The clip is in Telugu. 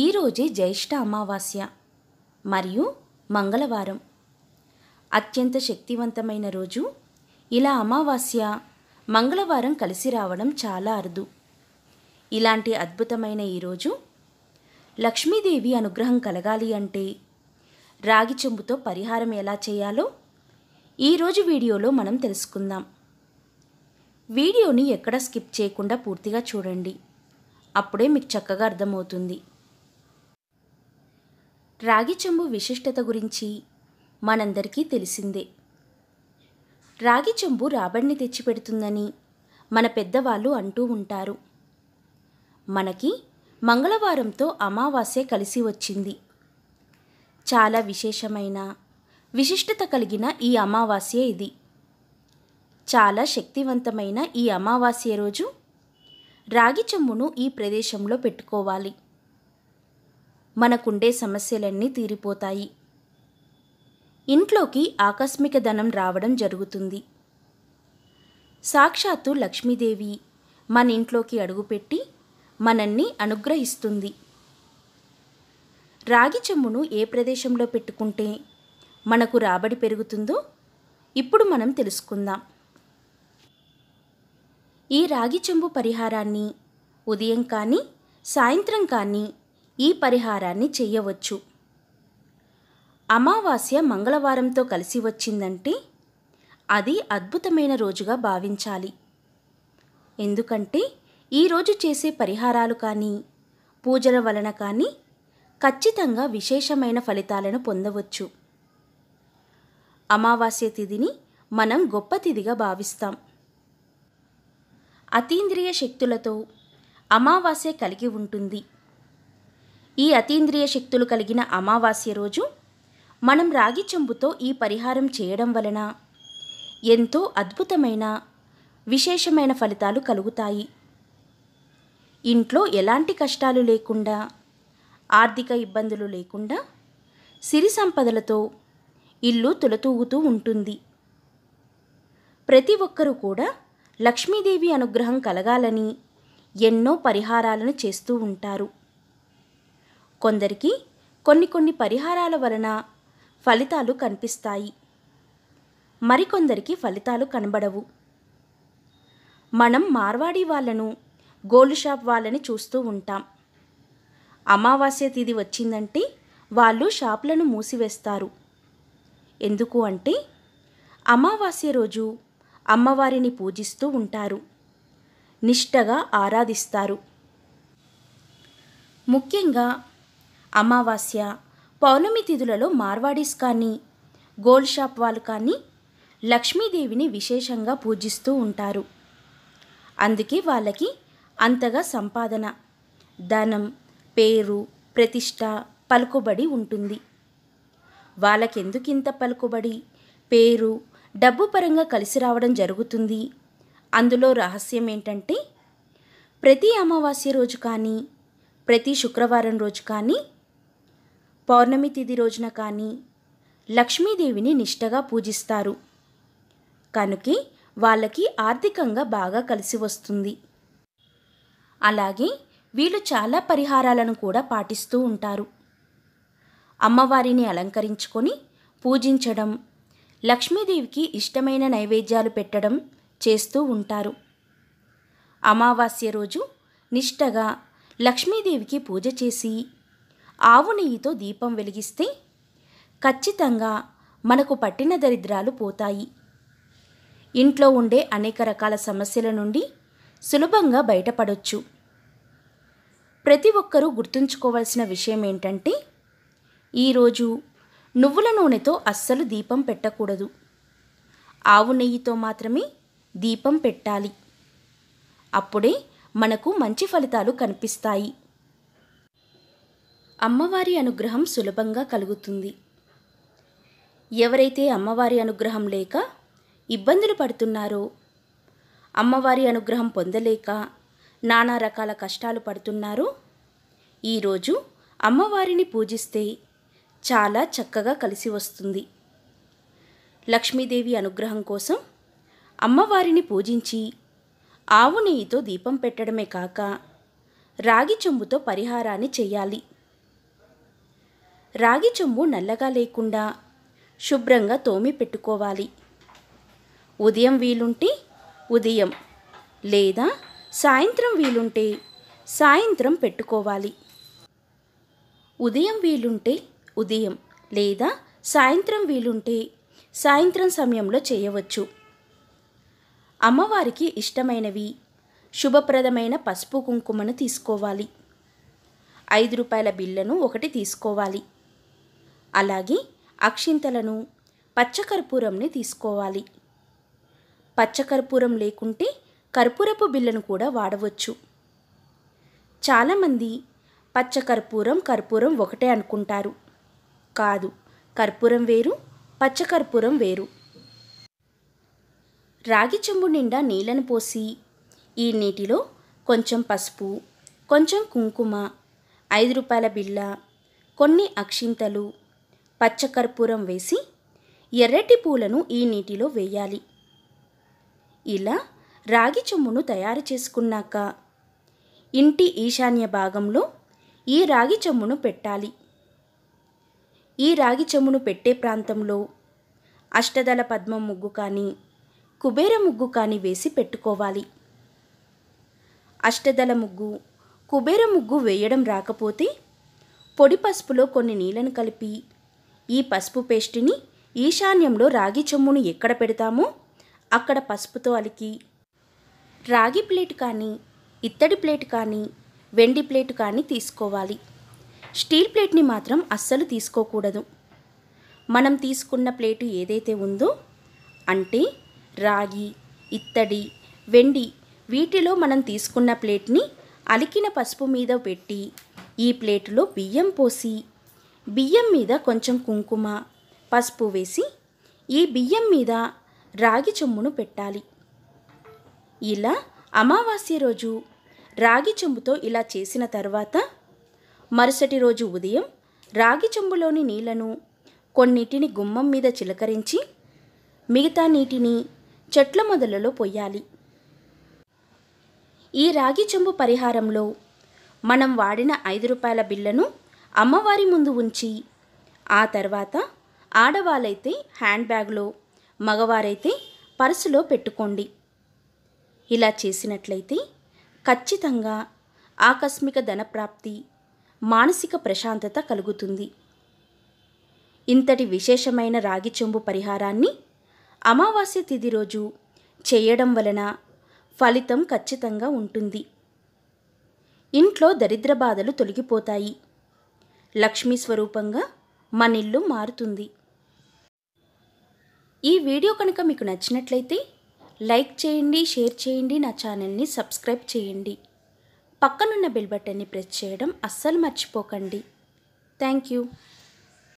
ఈరోజే జ్యేష్ఠ అమావాస్య మరియు మంగళవారం అత్యంత శక్తివంతమైన రోజు ఇలా అమావాస్య మంగళవారం కలిసి రావడం చాలా అరుదు ఇలాంటి అద్భుతమైన ఈరోజు లక్ష్మీదేవి అనుగ్రహం కలగాలి అంటే రాగి చెంబుతో పరిహారం ఎలా చేయాలో ఈరోజు వీడియోలో మనం తెలుసుకుందాం వీడియోని ఎక్కడ స్కిప్ చేయకుండా పూర్తిగా చూడండి అప్పుడే మీకు చక్కగా అర్థమవుతుంది రాగి చెంబు విశిష్టత గురించి మనందరికీ తెలిసిందే రాగి చెంబు రాబడిని తెచ్చిపెడుతుందని మన పెద్దవాళ్ళు అంటూ ఉంటారు మనకి మంగళవారంతో అమావాస్య కలిసి వచ్చింది చాలా విశేషమైన విశిష్టత కలిగిన ఈ అమావాస్య ఇది చాలా శక్తివంతమైన ఈ అమావాస్య రోజు రాగి చెంబును ఈ ప్రదేశంలో పెట్టుకోవాలి మనకుండే సమస్యలన్నీ తీరిపోతాయి ఇంట్లోకి ఆకస్మిక ధనం రావడం జరుగుతుంది సాక్షాత్తు లక్ష్మీదేవి మన ఇంట్లోకి అడుగుపెట్టి మనల్ని అనుగ్రహిస్తుంది రాగి చెమ్మును ఏ ప్రదేశంలో పెట్టుకుంటే మనకు రాబడి పెరుగుతుందో ఇప్పుడు మనం తెలుసుకుందాం ఈ రాగి చెంబు పరిహారాన్ని ఉదయం కానీ సాయంత్రం కానీ ఈ పరిహారాన్ని చేయవచ్చు అమావాస్య మంగళవారంతో కలిసి వచ్చిందంటే అది అద్భుతమైన రోజుగా భావించాలి ఎందుకంటే ఈరోజు చేసే పరిహారాలు కానీ పూజల వలన కానీ ఖచ్చితంగా విశేషమైన ఫలితాలను పొందవచ్చు అమావాస్య తిథిని మనం గొప్ప తిథిగా భావిస్తాం అతీంద్రియ శక్తులతో అమావాస్య కలిగి ఉంటుంది ఈ అతీంద్రియ శక్తులు కలిగిన అమావాస్య రోజు మనం రాగి చెంబుతో ఈ పరిహారం చేయడం వలన ఎంతో అద్భుతమైన విశేషమైన ఫలితాలు కలుగుతాయి ఇంట్లో ఎలాంటి కష్టాలు లేకుండా ఆర్థిక ఇబ్బందులు లేకుండా సిరి సంపదలతో ఇల్లు తులతూగుతూ ఉంటుంది ప్రతి ఒక్కరూ కూడా లక్ష్మీదేవి అనుగ్రహం కలగాలని ఎన్నో పరిహారాలను చేస్తూ ఉంటారు కొందరికి కొన్ని కొన్ని పరిహారాల వలన ఫలితాలు కనిపిస్తాయి మరికొందరికి ఫలితాలు కనబడవు మనం మార్వాడీ వాళ్ళను గోల్డ్ షాప్ వాళ్ళని చూస్తూ ఉంటాం అమావాస్య తిది వచ్చిందంటే వాళ్ళు షాపులను మూసివేస్తారు ఎందుకు అంటే అమావాస్య రోజు అమ్మవారిని పూజిస్తూ ఉంటారు నిష్టగా ఆరాధిస్తారు ముఖ్యంగా అమావాస్య పౌర్ణమి తిథులలో మార్వాడీస్ కానీ గోల్డ్ షాప్ వాళ్ళు కానీ లక్ష్మీదేవిని విశేషంగా పూజిస్తూ ఉంటారు అందుకే వాళ్ళకి అంతగా సంపాదన ధనం పేరు ప్రతిష్ట పలుకుబడి ఉంటుంది వాళ్ళకెందుకింత పలుకుబడి పేరు డబ్బు పరంగా కలిసి రావడం జరుగుతుంది అందులో రహస్యం ఏంటంటే ప్రతి అమావాస్య రోజు కానీ ప్రతి శుక్రవారం రోజు కానీ పౌర్ణమి తిథి రోజున కానీ లక్ష్మీదేవిని నిష్టగా పూజిస్తారు కనుకే వాళ్ళకి ఆర్థికంగా బాగా కలిసి వస్తుంది అలాగే వీళ్ళు చాలా పరిహారాలను కూడా పాటిస్తూ ఉంటారు అమ్మవారిని అలంకరించుకొని పూజించడం లక్ష్మీదేవికి ఇష్టమైన నైవేద్యాలు పెట్టడం చేస్తూ ఉంటారు అమావాస్య రోజు నిష్టగా లక్ష్మీదేవికి పూజ చేసి ఆవు నెయ్యితో దీపం వెలిగిస్తే ఖచ్చితంగా మనకు పట్టిన దరిద్రాలు పోతాయి ఇంట్లో ఉండే అనేక రకాల సమస్యల నుండి సులభంగా బయటపడొచ్చు ప్రతి ఒక్కరూ గుర్తుంచుకోవాల్సిన విషయం ఏంటంటే ఈరోజు నువ్వుల నూనెతో అస్సలు దీపం పెట్టకూడదు ఆవు నెయ్యితో మాత్రమే దీపం పెట్టాలి అప్పుడే మనకు మంచి ఫలితాలు కనిపిస్తాయి అమ్మవారి అనుగ్రహం సులభంగా కలుగుతుంది ఎవరైతే అమ్మవారి అనుగ్రహం లేక ఇబ్బందులు పడుతున్నారో అమ్మవారి అనుగ్రహం పొందలేక నానా రకాల కష్టాలు పడుతున్నారో ఈరోజు అమ్మవారిని పూజిస్తే చాలా చక్కగా కలిసి వస్తుంది లక్ష్మీదేవి అనుగ్రహం కోసం అమ్మవారిని పూజించి ఆవు నెయ్యితో దీపం పెట్టడమే కాక రాగి చెంబుతో పరిహారాన్ని చేయాలి రాగి చెంబు నల్లగా లేకుండా శుభ్రంగా తోమి పెట్టుకోవాలి ఉదయం వీలుంటే ఉదయం లేదా సాయంత్రం వీలుంటే సాయంత్రం పెట్టుకోవాలి ఉదయం వీలుంటే ఉదయం లేదా సాయంత్రం వీలుంటే సాయంత్రం సమయంలో చేయవచ్చు అమ్మవారికి ఇష్టమైనవి శుభప్రదమైన పసుపు కుంకుమను తీసుకోవాలి ఐదు రూపాయల బిల్లను ఒకటి తీసుకోవాలి అలాగే అక్షింతలను పచ్చకర్పూరంని తీసుకోవాలి పచ్చకర్పూరం లేకుంటే కర్పూరపు బిళ్ళను కూడా వాడవచ్చు చాలామంది పచ్చకర్పూరం కర్పూరం ఒకటే అనుకుంటారు కాదు కర్పూరం వేరు పచ్చకర్పూరం వేరు రాగి చెంబు నిండా నీళ్ళను పోసి ఈ నీటిలో కొంచెం పసుపు కొంచెం కుంకుమ ఐదు రూపాయల బిళ్ళ కొన్ని అక్షింతలు పచ్చకర్పూరం వేసి ఎర్రటి పూలను ఈ నీటిలో వేయాలి ఇలా రాగి చెమ్మును తయారు చేసుకున్నాక ఇంటి ఈశాన్య భాగంలో ఈ రాగి చెమ్మును పెట్టాలి ఈ రాగి చెమ్మును పెట్టే ప్రాంతంలో అష్టదళ పద్మ ముగ్గు కానీ కుబేర ముగ్గు కానీ వేసి పెట్టుకోవాలి అష్టదళ ముగ్గు కుబేర ముగ్గు వేయడం రాకపోతే పొడి పసుపులో కొన్ని నీళ్ళను కలిపి ఈ పసుపు పేస్ట్ని ఈశాన్యంలో రాగి చెమ్మును ఎక్కడ పెడతామో అక్కడ పసుపుతో అలికి రాగి ప్లేట్ కానీ ఇత్తడి ప్లేట్ కానీ వెండి ప్లేట్ కానీ తీసుకోవాలి స్టీల్ ప్లేట్ని మాత్రం అస్సలు తీసుకోకూడదు మనం తీసుకున్న ప్లేటు ఏదైతే ఉందో అంటే రాగి ఇత్తడి వెండి వీటిలో మనం తీసుకున్న ప్లేట్ని అలికిన పసుపు మీద పెట్టి ఈ ప్లేటులో బియ్యం పోసి బియ్యం మీద కొంచెం కుంకుమ పసుపు వేసి ఈ బియ్యం మీద రాగి చెంబును పెట్టాలి ఇలా అమావాస్య రోజు రాగి చెంబుతో ఇలా చేసిన తర్వాత మరుసటి రోజు ఉదయం రాగి చెంబులోని నీళ్లను కొన్నిటిని గుమ్మం మీద చిలకరించి మిగతా నీటిని చెట్ల మొదలలో పొయ్యాలి ఈ రాగి చెంబు పరిహారంలో మనం వాడిన ఐదు రూపాయల బిల్లను అమ్మవారి ముందు ఉంచి ఆ తర్వాత ఆడవాళ్ళైతే హ్యాండ్ బ్యాగ్లో మగవారైతే పర్సులో పెట్టుకోండి ఇలా చేసినట్లయితే ఖచ్చితంగా ఆకస్మిక ధనప్రాప్తి మానసిక ప్రశాంతత కలుగుతుంది ఇంతటి విశేషమైన రాగి చెంబు పరిహారాన్ని అమావాస్య తిథి రోజు చేయడం వలన ఫలితం ఖచ్చితంగా ఉంటుంది ఇంట్లో దరిద్ర బాధలు తొలగిపోతాయి లక్ష్మీ స్వరూపంగా మన ఇల్లు మారుతుంది ఈ వీడియో కనుక మీకు నచ్చినట్లయితే లైక్ చేయండి షేర్ చేయండి నా ఛానల్ని సబ్స్క్రైబ్ చేయండి పక్కనున్న బెల్ బటన్ని ప్రెస్ చేయడం అస్సలు మర్చిపోకండి థ్యాంక్ యూ